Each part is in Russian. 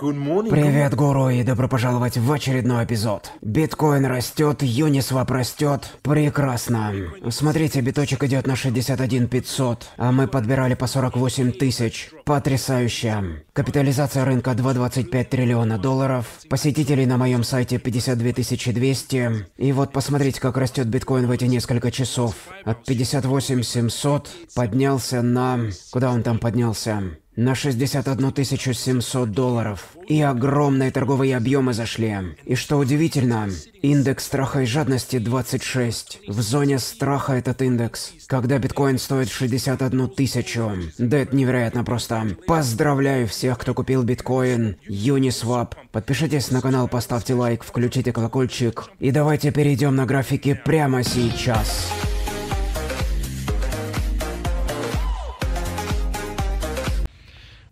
Привет, гуру, и добро пожаловать в очередной эпизод. Биткоин растет, Uniswap растет. Прекрасно. Смотрите, биточек идет на 61 500, а мы подбирали по 48 тысяч. Потрясающе. Капитализация рынка 2,25 триллиона долларов, посетителей на моем сайте 52 200, и вот посмотрите, как растет биткоин в эти несколько часов. От 58 700 поднялся на... Куда он там поднялся? на 61 700 долларов. И огромные торговые объемы зашли. И что удивительно, индекс страха и жадности 26. В зоне страха этот индекс, когда биткоин стоит 61 тысячу. Да это невероятно просто. Поздравляю всех, кто купил биткоин, Uniswap. Подпишитесь на канал, поставьте лайк, включите колокольчик. И давайте перейдем на графики прямо сейчас.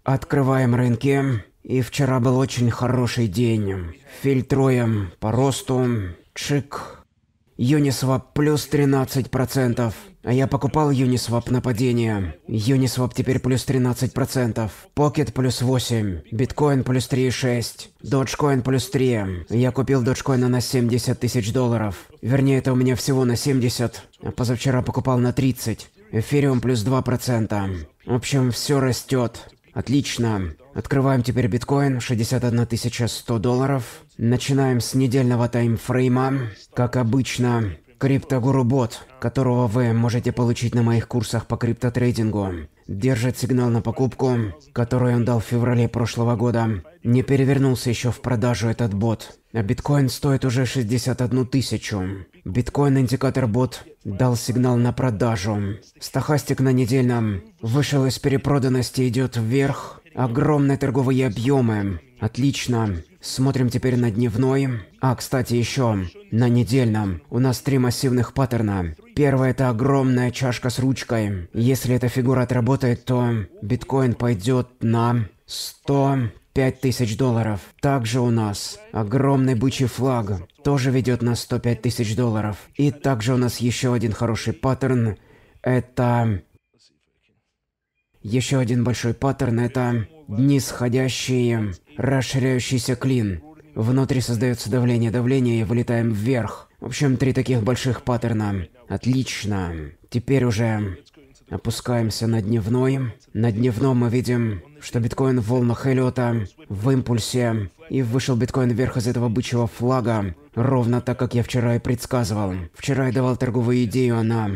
Открываем рынки. И вчера был очень хороший день. Фильтруем по росту. Чик. Uniswap плюс 13%. А я покупал Uniswap на падение. Uniswap теперь плюс 13%. Pocket плюс 8. Биткоин плюс 3,6. Dogecoin плюс 3. Я купил доджкоина на 70 тысяч долларов. Вернее, это у меня всего на 70. А позавчера покупал на 30. Эфириум плюс 2%. В общем, все растет. Отлично. Открываем теперь биткоин, 61 100 долларов. Начинаем с недельного таймфрейма. Как обычно, криптогуру бот, которого вы можете получить на моих курсах по криптотрейдингу, держит сигнал на покупку, который он дал в феврале прошлого года. Не перевернулся еще в продажу этот бот. А биткоин стоит уже 61 тысячу. Биткоин-индикатор бот дал сигнал на продажу. Стахастик на недельном вышел из перепроданности, идет вверх. Огромные торговые объемы. Отлично. Смотрим теперь на дневной. А, кстати, еще на недельном. У нас три массивных паттерна. Первое – это огромная чашка с ручкой. Если эта фигура отработает, то биткоин пойдет на 105 тысяч долларов. Также у нас огромный бычий флаг. Тоже ведет на 105 тысяч долларов. И также у нас еще один хороший паттерн. Это... Еще один большой паттерн – это дни сходящие Расширяющийся клин. Внутри создается давление, давление и вылетаем вверх. В общем, три таких больших паттерна. Отлично. Теперь уже опускаемся на дневной. На дневном мы видим, что биткоин в волнах Эллиота, в импульсе. И вышел биткоин вверх из этого бычьего флага. Ровно так, как я вчера и предсказывал. Вчера я давал торговую идею, она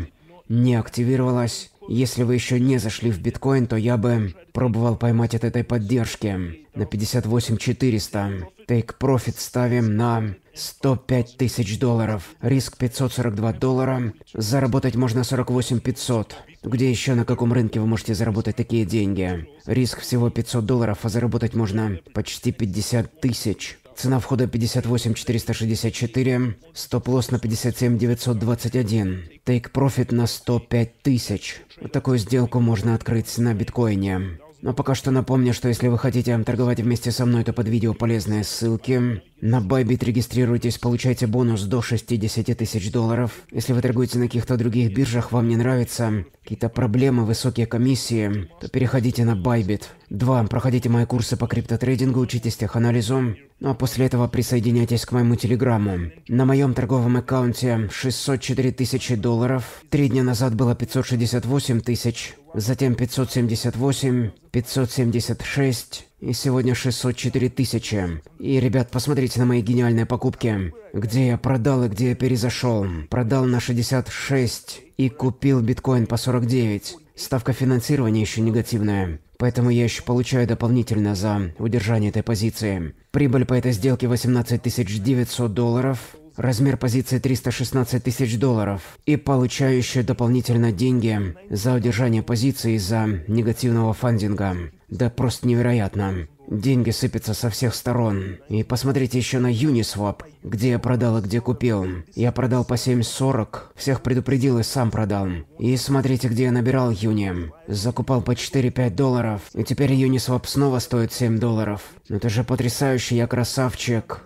не активировалась. Если вы еще не зашли в биткоин, то я бы пробовал поймать от этой поддержки на 58400 Take profit ставим на 105 тысяч долларов. Риск 542 доллара. Заработать можно 48500 Где еще на каком рынке вы можете заработать такие деньги? Риск всего 500 долларов, а заработать можно почти 50 тысяч. Цена входа 58 464, стоп-лосс на 57 921, тейк-профит на 105 тысяч. Такую сделку можно открыть на биткоине. Но пока что напомню, что если вы хотите торговать вместе со мной, то под видео полезные ссылки. На Bybit регистрируйтесь, получайте бонус до 60 тысяч долларов. Если вы торгуете на каких-то других биржах, вам не нравится, какие-то проблемы, высокие комиссии, то переходите на Bybit. Два. Проходите мои курсы по криптотрейдингу, учитесь теханализу. Ну а после этого присоединяйтесь к моему телеграмму. На моем торговом аккаунте 604 тысячи долларов. Три дня назад было 568 тысяч затем 578, 576 и сегодня 604 тысячи. И, ребят, посмотрите на мои гениальные покупки. Где я продал и где я перезашел. Продал на 66 и купил биткоин по 49. Ставка финансирования еще негативная. Поэтому я еще получаю дополнительно за удержание этой позиции. Прибыль по этой сделке 18 900 долларов размер позиции 316 тысяч долларов и получающие дополнительно деньги за удержание позиции из-за негативного фандинга. Да просто невероятно. Деньги сыпятся со всех сторон. И посмотрите еще на Uniswap, где я продал и где купил. Я продал по 7.40, всех предупредил и сам продал. И смотрите, где я набирал Юни. Закупал по 4-5 долларов, и теперь Uniswap снова стоит 7 долларов. Это же потрясающе, я красавчик.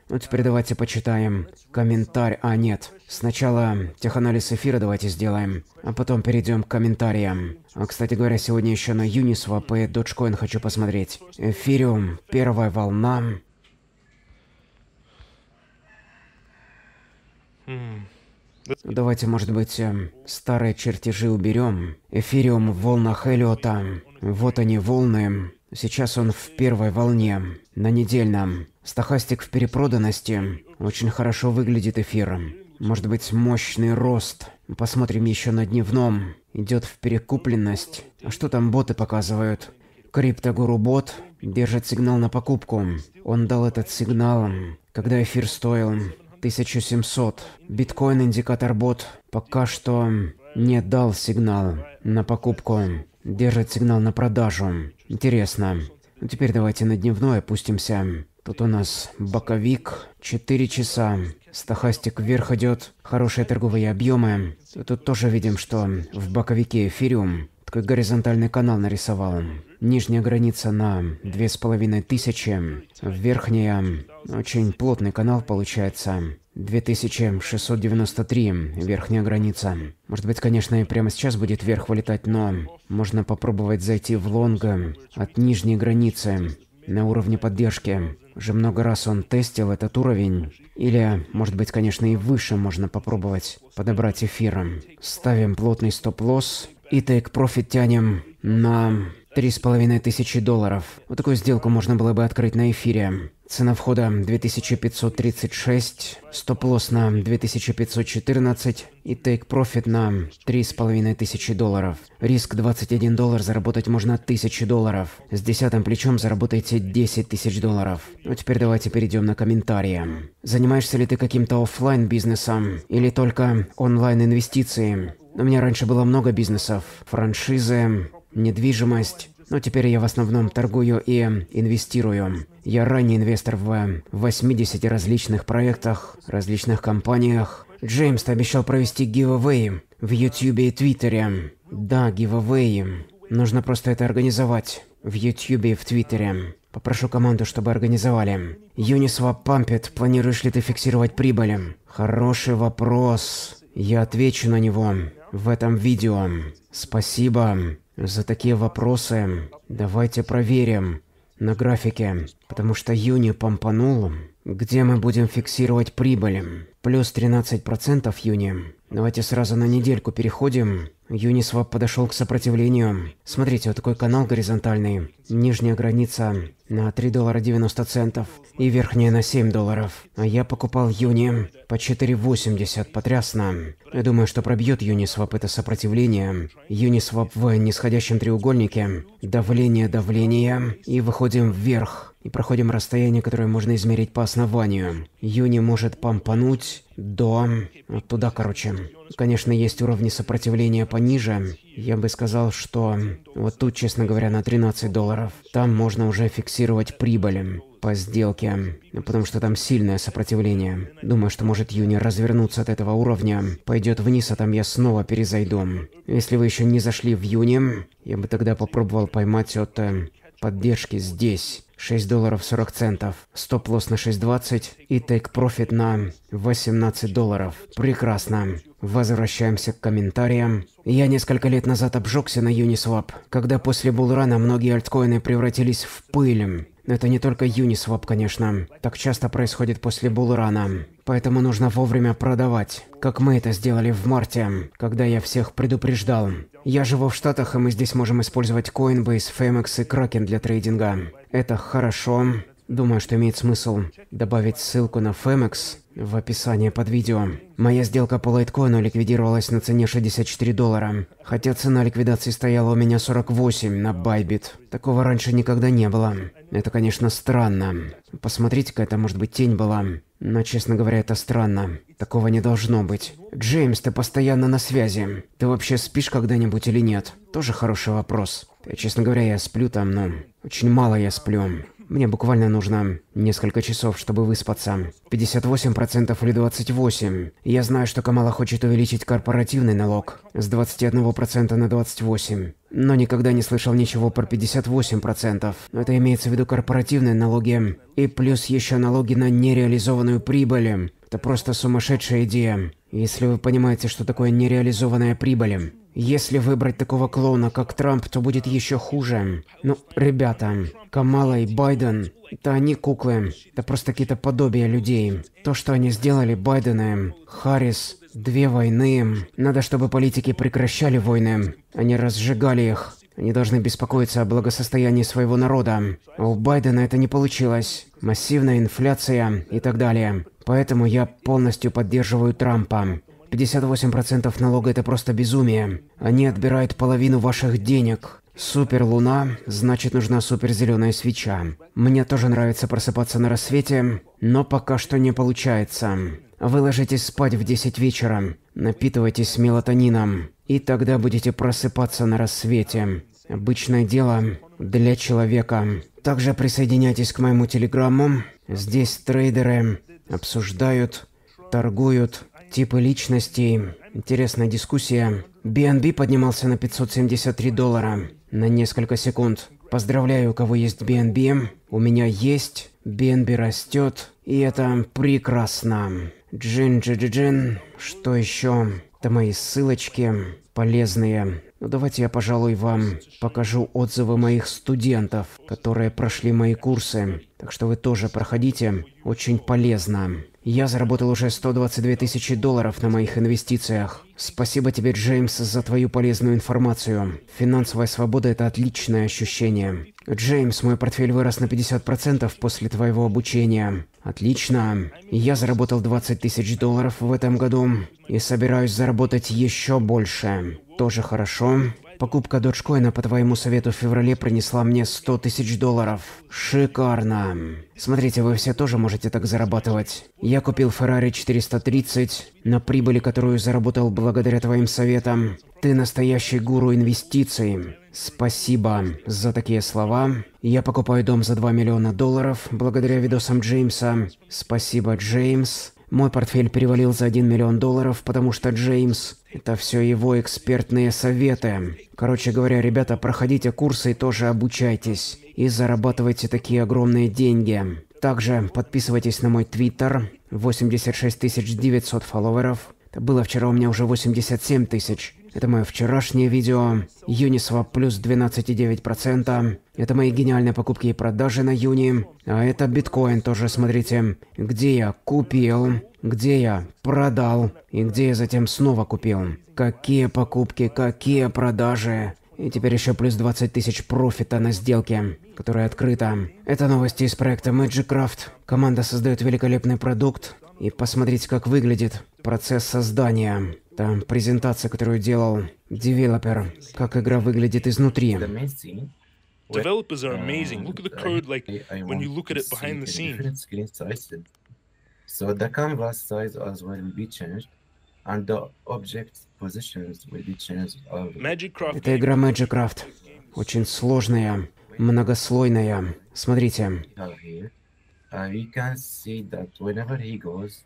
Ну теперь давайте почитаем комментарий. А, нет. Сначала теханализ эфира давайте сделаем, а потом перейдем к комментариям. А, кстати говоря, сегодня еще на Uniswap и Dogecoin хочу посмотреть. Эфириум, первая волна. Хм. Давайте, может быть, эм, старые чертежи уберем. Эфириум, волнах Хелиота. Вот они, волны. Сейчас он в первой волне, на недельном. Стохастик в перепроданности. Очень хорошо выглядит эфиром. Может быть, мощный рост. Посмотрим еще на дневном. Идет в перекупленность. А что там боты показывают? Криптогуру бот держит сигнал на покупку. Он дал этот сигнал, когда эфир стоил 1700. Биткоин индикатор бот пока что не дал сигнал на покупку. Держит сигнал на продажу. Интересно. Ну, теперь давайте на дневное опустимся. Тут у нас боковик, четыре часа. Стахастик вверх идет, хорошие торговые объемы. Тут тоже видим, что в боковике эфириум такой горизонтальный канал нарисовал. Нижняя граница на две с половиной тысячи, верхняя очень плотный канал получается. 2693 верхняя граница. Может быть, конечно, и прямо сейчас будет вверх вылетать, но можно попробовать зайти в лонг от нижней границы на уровне поддержки. Уже много раз он тестил этот уровень. Или, может быть, конечно, и выше можно попробовать подобрать эфиром. Ставим плотный стоп-лосс и тейк-профит тянем на три с половиной тысячи долларов. Вот такую сделку можно было бы открыть на эфире. Цена входа 2536, стоп-лосс на 2514 и тейк-профит на 3500 долларов. Риск 21 доллар, заработать можно 1000 долларов. С десятым плечом заработаете 10 тысяч долларов. Ну теперь давайте перейдем на комментарии. Занимаешься ли ты каким-то офлайн бизнесом или только онлайн инвестиции? У меня раньше было много бизнесов. Франшизы, недвижимость, но теперь я в основном торгую и инвестирую. Я ранний инвестор в 80 различных проектах, различных компаниях. Джеймс обещал провести гивэвэй в Ютьюбе и Твиттере. Да, гивэвэй. Нужно просто это организовать. В Ютьюбе и в Твиттере. Попрошу команду, чтобы организовали. Юнисва пампит, планируешь ли ты фиксировать прибыль? Хороший вопрос. Я отвечу на него в этом видео. Спасибо за такие вопросы. Давайте проверим на графике, потому что Юни помпанул, где мы будем фиксировать прибыль. Плюс 13% Юни. Давайте сразу на недельку переходим. Юнисвап подошел к сопротивлению. Смотрите, вот такой канал горизонтальный. Нижняя граница на 3 доллара 90 центов и верхняя на 7 долларов. А я покупал Юни по 4,80, потрясно. Я думаю, что пробьет Юнисвап это сопротивление. Юнисвап в нисходящем треугольнике. Давление, давление. И выходим вверх и проходим расстояние, которое можно измерить по основанию. Юни может помпануть до... Вот туда, короче. Конечно, есть уровни сопротивления пониже. Я бы сказал, что вот тут, честно говоря, на 13 долларов. Там можно уже фиксировать прибыль по сделке, потому что там сильное сопротивление. Думаю, что может Юни развернуться от этого уровня, пойдет вниз, а там я снова перезайду. Если вы еще не зашли в Юни, я бы тогда попробовал поймать от э, поддержки здесь. 6 долларов 40 центов. Стоп-лосс на 6.20 и тейк-профит на 18 долларов. Прекрасно. Возвращаемся к комментариям. Я несколько лет назад обжегся на Uniswap, когда после булрана многие альткоины превратились в пыль. Но это не только юнисвоп, конечно. Так часто происходит после Булрана. Поэтому нужно вовремя продавать. Как мы это сделали в марте, когда я всех предупреждал. Я живу в Штатах, и мы здесь можем использовать Coinbase, Femex и Kraken для трейдинга. Это хорошо. Думаю, что имеет смысл добавить ссылку на Femex в описание под видео. Моя сделка по лайткоину ликвидировалась на цене 64 доллара, хотя цена ликвидации стояла у меня 48 на Байбит. Такого раньше никогда не было. Это, конечно, странно. Посмотрите-ка, это может быть тень была. Но, честно говоря, это странно. Такого не должно быть. Джеймс, ты постоянно на связи. Ты вообще спишь когда-нибудь или нет? Тоже хороший вопрос. Честно говоря, я сплю там, но очень мало я сплю. Мне буквально нужно несколько часов, чтобы выспаться. 58% или 28%. Я знаю, что Камала хочет увеличить корпоративный налог с 21% на 28%. Но никогда не слышал ничего про 58%. Это имеется в виду корпоративные налоги. И плюс еще налоги на нереализованную прибыль. Это просто сумасшедшая идея. Если вы понимаете, что такое нереализованная прибыль. Если выбрать такого клоуна, как Трамп, то будет еще хуже. Ну, ребята, Камала и Байден, это они куклы, это просто какие-то подобия людей. То, что они сделали Байдены, Харрис, две войны. Надо, чтобы политики прекращали войны, они разжигали их. Они должны беспокоиться о благосостоянии своего народа. А у Байдена это не получилось. Массивная инфляция и так далее. Поэтому я полностью поддерживаю Трампа. 58% налога – это просто безумие. Они отбирают половину ваших денег. Супер луна, значит нужна супер зеленая свеча. Мне тоже нравится просыпаться на рассвете, но пока что не получается. Вы ложитесь спать в 10 вечера, напитывайтесь мелатонином, и тогда будете просыпаться на рассвете. Обычное дело для человека. Также присоединяйтесь к моему телеграмму. Здесь трейдеры обсуждают, торгуют Типы личностей. Интересная дискуссия. BNB поднимался на 573 доллара на несколько секунд. Поздравляю, у кого есть BNB. У меня есть. BNB растет. И это прекрасно. джин Джин, джин Что еще? Это мои ссылочки полезные ну, давайте я, пожалуй, вам покажу отзывы моих студентов, которые прошли мои курсы. Так что вы тоже проходите. Очень полезно. Я заработал уже 122 тысячи долларов на моих инвестициях. Спасибо тебе, Джеймс, за твою полезную информацию. Финансовая свобода – это отличное ощущение. Джеймс, мой портфель вырос на 50% после твоего обучения. Отлично. Я заработал 20 тысяч долларов в этом году и собираюсь заработать еще больше тоже хорошо. Покупка доджкоина по твоему совету в феврале принесла мне 100 тысяч долларов. Шикарно. Смотрите, вы все тоже можете так зарабатывать. Я купил Ferrari 430 на прибыли, которую заработал благодаря твоим советам. Ты настоящий гуру инвестиций. Спасибо за такие слова. Я покупаю дом за 2 миллиона долларов благодаря видосам Джеймса. Спасибо, Джеймс. Мой портфель перевалил за 1 миллион долларов, потому что Джеймс это все его экспертные советы. Короче говоря, ребята, проходите курсы и тоже обучайтесь. И зарабатывайте такие огромные деньги. Также подписывайтесь на мой твиттер. 86 900 фолловеров. Это было вчера у меня уже 87 тысяч. Это мое вчерашнее видео, Uniswap плюс 12,9%. Это мои гениальные покупки и продажи на Юни. А это биткоин тоже, смотрите. Где я купил, где я продал и где я затем снова купил. Какие покупки, какие продажи. И теперь еще плюс 20 тысяч профита на сделке, которая открыта. Это новости из проекта Magicraft. Команда создает великолепный продукт. И посмотрите, как выглядит процесс создания. Это презентация, которую делал девелопер, как игра выглядит изнутри. Developers are amazing. Look at the code, like when you look at it behind the scenes. So the canvas size as well will be changed, and the object positions will be changed. Это игра Magicraft. Очень сложная, многослойная. Смотрите. We can see that whenever he goes,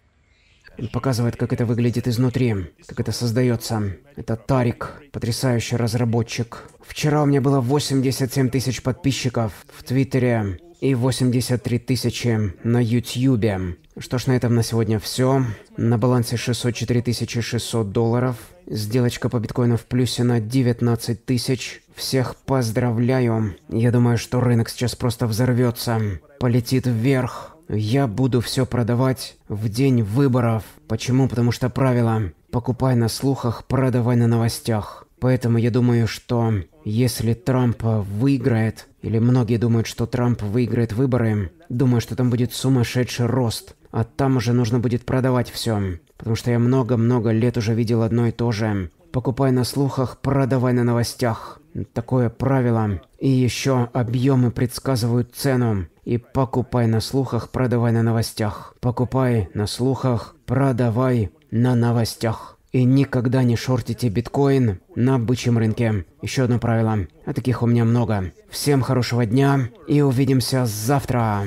он показывает, как это выглядит изнутри, как это создается. Это Тарик, потрясающий разработчик. Вчера у меня было 87 тысяч подписчиков в Твиттере и 83 тысячи на Ютьюбе. Что ж, на этом на сегодня все. На балансе 604 600 долларов. Сделочка по биткоину в плюсе на 19 тысяч. Всех поздравляю. Я думаю, что рынок сейчас просто взорвется. Полетит вверх я буду все продавать в день выборов. Почему? Потому что правило «покупай на слухах, продавай на новостях». Поэтому я думаю, что если Трамп выиграет, или многие думают, что Трамп выиграет выборы, думаю, что там будет сумасшедший рост. А там уже нужно будет продавать все. Потому что я много-много лет уже видел одно и то же. Покупай на слухах, продавай на новостях. Такое правило. И еще объемы предсказывают цену и покупай на слухах, продавай на новостях. Покупай на слухах, продавай на новостях. И никогда не шортите биткоин на бычьем рынке. Еще одно правило. А таких у меня много. Всем хорошего дня и увидимся завтра.